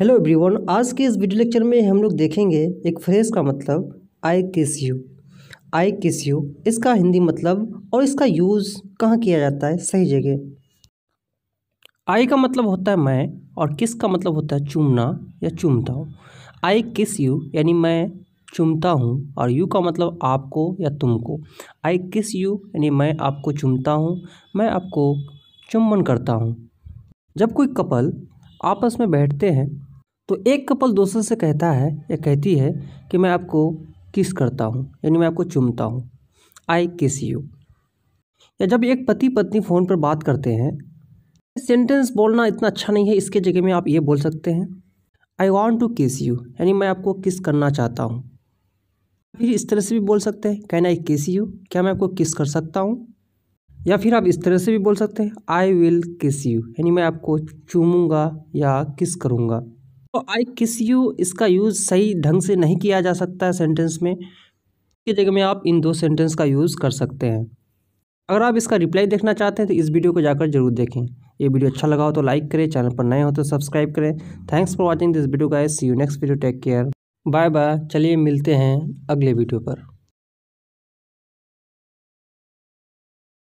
hello everyone आज के इस वीडियो लेक्चर में हम लोग देखेंगे एक फ्रेज का मतलब आई किस यू आई किस यू इसका हिंदी मतलब और इसका यूज़ कहाँ किया जाता है सही जगह आई का मतलब होता है मैं और किस का मतलब होता है चूमना या चूमता हूँ आई किस यू यानी मैं चुमता हूँ और यू का मतलब आपको या तुमको आई किस यू यानी मैं आपको चुमता हूँ मैं आपको चुम्बन करता हूँ जब कोई कपल आपस में बैठते हैं तो एक कपल दूसरे से कहता है या कहती है कि मैं आपको किस करता हूँ यानी मैं आपको चुमता हूँ आई किस यू या जब एक पति पत्नी फ़ोन पर बात करते हैं सेंटेंस बोलना इतना अच्छा नहीं है इसके जगह में आप ये बोल सकते हैं I want to kiss you यानी मैं आपको किस करना चाहता हूँ फिर इस तरह से भी बोल सकते हैं कैन आई किस यू क्या मैं आपको किस कर सकता हूँ या फिर आप इस तरह से भी बोल सकते हैं आई विल किस यू यानी मैं आपको चूमूंगा या किस करूँगा तो आई किस यू इसका यूज़ सही ढंग से नहीं किया जा सकता है सेंटेंस में की जगह में आप इन दो सेंटेंस का यूज़ कर सकते हैं अगर आप इसका रिप्लाई देखना चाहते हैं तो इस वीडियो को जाकर जरूर देखें ये वीडियो अच्छा लगा हो तो लाइक करें चैनल पर नए हो तो सब्सक्राइब करें thanks for watching this video एस see you next video take care bye bye चलिए मिलते हैं अगले वीडियो पर